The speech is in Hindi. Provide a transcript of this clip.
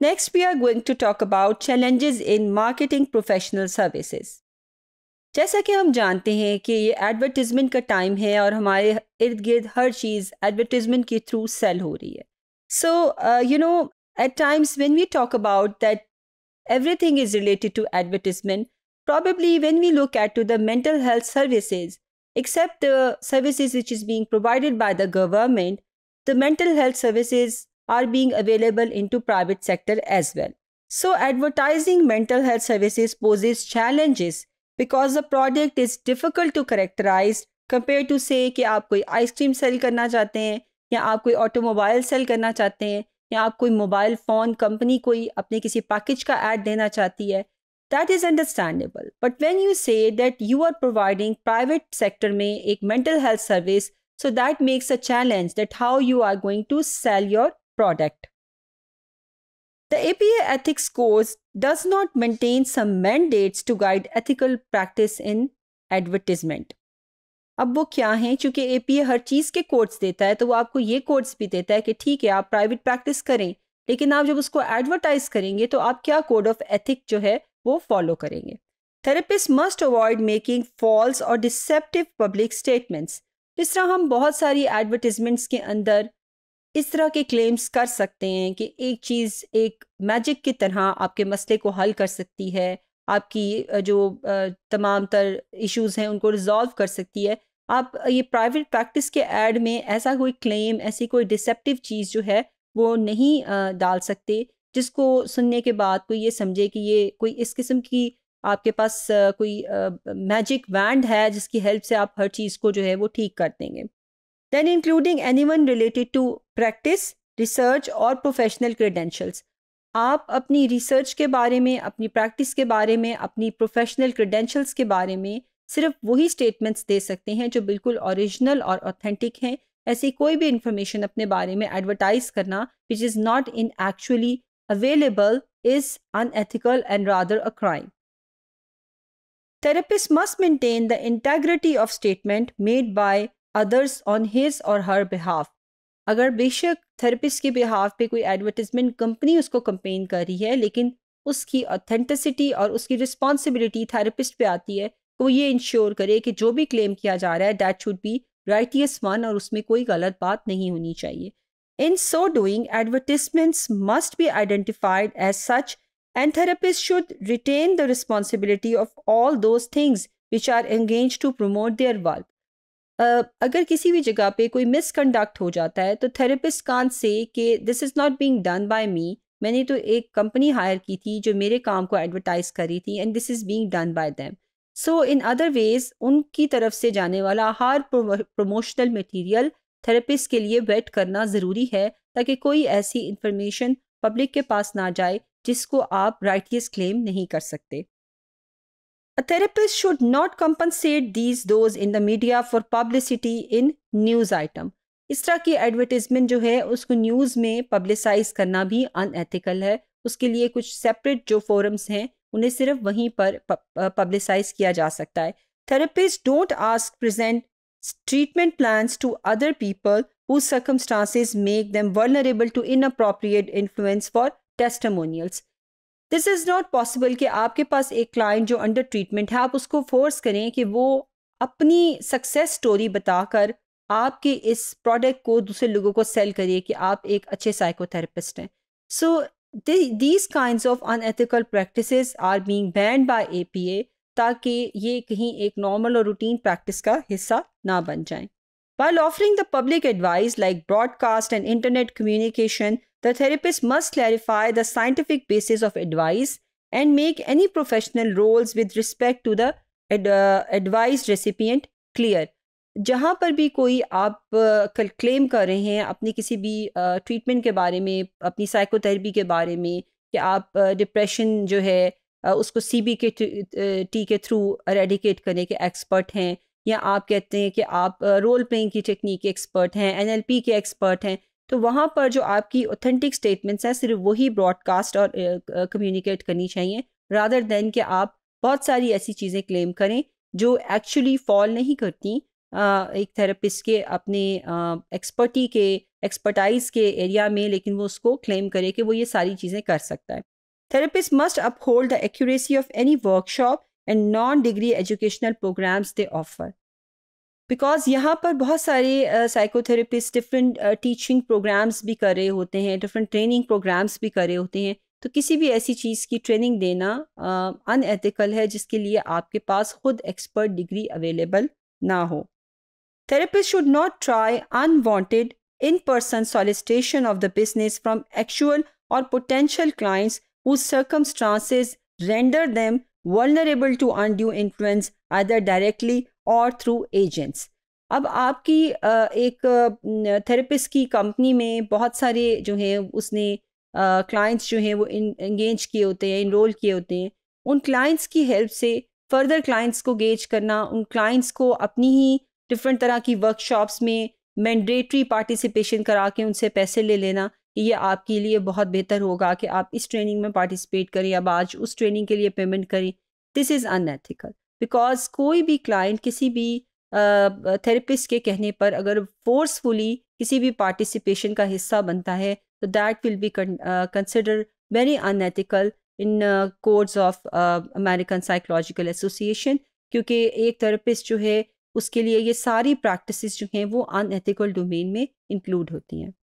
Next, we are going to talk about challenges in marketing professional services. जैसा कि हम जानते हैं कि ये एडवर्टिजमेंट का टाइम है और हमारे इर्द हर चीज़ एडवर्टिजमेंट के थ्रू सेल हो रही है so you know at times when we talk about that everything is related to advertisement. Probably when we look at to the mental health services, except the services which is being provided by the government, the mental health services are being available into private sector as well so advertising mental health services poses challenges because the product is difficult to characterize compared to say ki aap koi ice cream sell karna chahte hain ya aap koi automobile sell karna chahte hain ya aap koi mobile phone company koi apne kisi package ka ad dena chahti hai that is understandable but when you say that you are providing private sector mein ek mental health service so that makes a challenge that how you are going to sell your product. The APA Ethics Course does not maintain some mandates to guide ethical practice in advertisement. अब वो क्या हैं क्योंकि ए हर चीज़ के कोड्स देता है तो वो आपको ये कोड्स भी देता है कि ठीक है आप प्राइवेट प्रैक्टिस करें लेकिन आप जब उसको एडवर्टाइज करेंगे तो आप क्या कोड ऑफ एथिक जो है वो फॉलो करेंगे therapist must avoid making false or deceptive public statements जिस तरह हम बहुत सारी एडवर्टिजमेंट्स के अंदर इस तरह के क्लेम्स कर सकते हैं कि एक चीज़ एक मैजिक की तरह आपके मसले को हल कर सकती है आपकी जो तमाम तर इश्यूज़ हैं उनको रिजॉल्व कर सकती है आप ये प्राइवेट प्रैक्टिस के एड में ऐसा कोई क्लेम ऐसी कोई डिसेप्टिव चीज़ जो है वो नहीं डाल सकते जिसको सुनने के बाद कोई ये समझे कि ये कोई इस किस्म की आपके पास कोई मैजिक वैंड है जिसकी हेल्प से आप हर चीज़ को जो है वो ठीक कर देंगे then including any one related to practice research or professional credentials आप अपनी रिसर्च के बारे में अपनी प्रैक्टिस के बारे में अपनी प्रोफेशनल क्रेडेंशल्स के बारे में सिर्फ वही स्टेटमेंट्स दे सकते हैं जो बिल्कुल ओरिजिनल और ऑथेंटिक हैं ऐसी कोई भी इंफॉर्मेशन अपने बारे में एडवर्टाइज करना which is not in actually available is unethical and rather a crime therapist must maintain the integrity of statement made by others on his or her behalf अगर बेशक थेरेपिस्ट के बिहाफ पे कोई एडवर्टिजमेंट कंपनी उसको कंपेन कर रही है लेकिन उसकी ऑथेंटिसिटी और उसकी रिस्पॉन्सिबिलिटी थेरेपिस्ट पे आती है तो ये इंश्योर करे कि जो भी क्लेम किया जा रहा है that should be righteous one और उसमें कोई गलत बात नहीं होनी चाहिए in so doing advertisements must be identified as such and therapist should retain the responsibility of all those things which are engage to promote their worth अगर किसी भी जगह पे कोई मिसकंडक्ट हो जाता है तो थेरेपिस्ट कान से कि this is not being done by me मैंने तो एक कंपनी हायर की थी जो मेरे काम को एडवर्टाइज करी थी and this is being done by them so in other ways उनकी तरफ से जाने वाला हर प्रोमोशनल मटीरियल थेरेपिस्ट के लिए वेट करना ज़रूरी है ताकि कोई ऐसी इंफॉर्मेशन पब्लिक के पास ना जाए जिसको आप राइटियस क्लेम नहीं कर सकते A therapist should not compensate these those in the media for publicity in news item. इस तरह की एडवर्टीजमेंट जो है उसको न्यूज़ में पब्लिसाइज करना भी अनएथिकल है उसके लिए कुछ सेपरेट जो फोरम्स हैं उन्हें सिर्फ वहीं पर पब्लिसाइज किया जा सकता है therapist don't ask present treatment plans to other people whose circumstances make them vulnerable to inappropriate influence for testimonials. This is not possible कि आपके पास एक क्लाइंट जो अंडर ट्रीटमेंट है आप उसको फोर्स करें कि वो अपनी सक्सेस स्टोरी बताकर आपके इस प्रोडक्ट को दूसरे लोगों को सेल करिए कि आप एक अच्छे साइकोथेरेपिस्ट हैं so these kind of unethical practice are being banned by A P A ताकि ये कहीं एक नॉर्मल और रूटीन प्रैक्टिस का हिस्सा ना बन जाए while offering the public advice like broadcast and internet communication The therapist must clarify the scientific basis of advice and make any professional roles with respect to the uh, advice recipient clear जहाँ पर भी कोई आप uh, कल क्लेम कर रहे हैं अपनी किसी भी ट्रीटमेंट uh, के बारे में अपनी साइकोथेरेपी के बारे में कि आप डिप्रेशन जो है उसको सी बी के टी के थ्रू रेडिकेट करने के एक्सपर्ट हैं या आप कहते हैं कि आप रोल प्लेइंग की टेक्निक के एक्सपर्ट हैं एनएलपी के एक्सपर्ट हैं तो वहाँ पर जो आपकी ऑथेंटिक स्टेटमेंट्स हैं सिर्फ वही ब्रॉडकास्ट और कम्युनिकेट करनी चाहिए रादर देन कि आप बहुत सारी ऐसी चीज़ें क्लेम करें जो एक्चुअली फॉल नहीं करती एक थेरेपिस्ट के अपने एक्सपर्टी के एक्सपर्टाइज के एरिया में लेकिन वो उसको क्लेम करे कि वो ये सारी चीज़ें कर सकता है therapist must uphold the accuracy of any workshop and non degree educational programs they offer because यहाँ पर बहुत सारे साइकोथेरेपिस्ट डिफरेंट टीचिंग प्रोग्राम्स भी कर रहे होते हैं डिफरेंट ट्रेनिंग प्रोग्राम्स भी कर रहे होते हैं तो किसी भी ऐसी चीज़ की ट्रेनिंग देना अनएथिकल uh, है जिसके लिए आपके पास खुद एक्सपर्ट डिग्री अवेलेबल ना हो therapist should not try unwanted in person solicitation of the business from actual or potential clients whose circumstances render them vulnerable to undue influence either directly or through agents अब आपकी एक थेरेपिस्ट की कंपनी में बहुत सारे जो हैं उसने क्लाइंट्स जो हैं वो इंगेज किए होते हैं इनरोल किए होते हैं उन क्लाइंट्स की हेल्प से फर्दर क्लाइंट्स को गेज करना उन क्लाइंट्स को अपनी ही डिफरेंट तरह की वर्कशॉप्स में मैंडेटरी पार्टिसिपेशन करा के उनसे पैसे ले लेना ये आपके लिए बहुत बेहतर होगा कि आप इस ट्रेनिंग में पार्टिसिपेट करें अब आज उस ट्रेनिंग के लिए पेमेंट करें दिस इज़ अनएथिकल बिकॉज कोई भी क्लाइंट किसी भी थेरेपिस्ट के कहने पर अगर फोर्सफुली किसी भी पार्टिसिपेशन का हिस्सा बनता है तो that will be consider very unethical in courts of American Psychological Association क्योंकि एक थेरेपिस्ट जो है उसके लिए ये सारी प्रैक्टिसेस जो हैं वो अनएथिकल डोमेन में इंक्लूड होती हैं